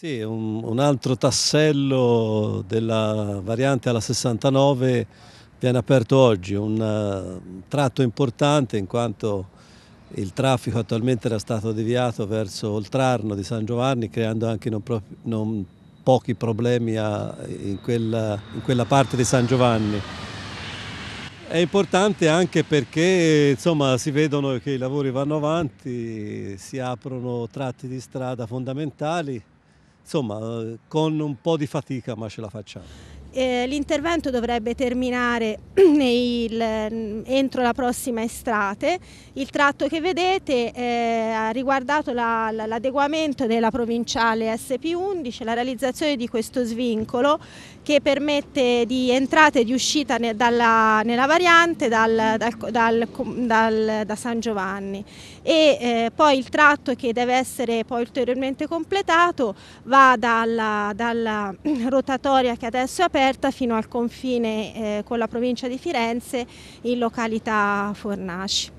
Sì, un, un altro tassello della variante alla 69 viene aperto oggi, un tratto importante in quanto il traffico attualmente era stato deviato verso Oltrarno di San Giovanni creando anche non, non pochi problemi a, in, quella, in quella parte di San Giovanni. È importante anche perché insomma, si vedono che i lavori vanno avanti, si aprono tratti di strada fondamentali insomma eh, con un po' di fatica ma ce la facciamo. Eh, l'intervento dovrebbe terminare il, mm, entro la prossima estate. Il tratto che vedete eh, ha riguardato l'adeguamento la, della provinciale SP11, la realizzazione di questo svincolo che permette di entrata e di uscita ne, dalla, nella variante dal, dal, dal, da San Giovanni. E eh, poi il tratto che deve essere poi ulteriormente completato va dalla, dalla rotatoria che adesso è aperta aperta fino al confine eh, con la provincia di Firenze in località Fornaci.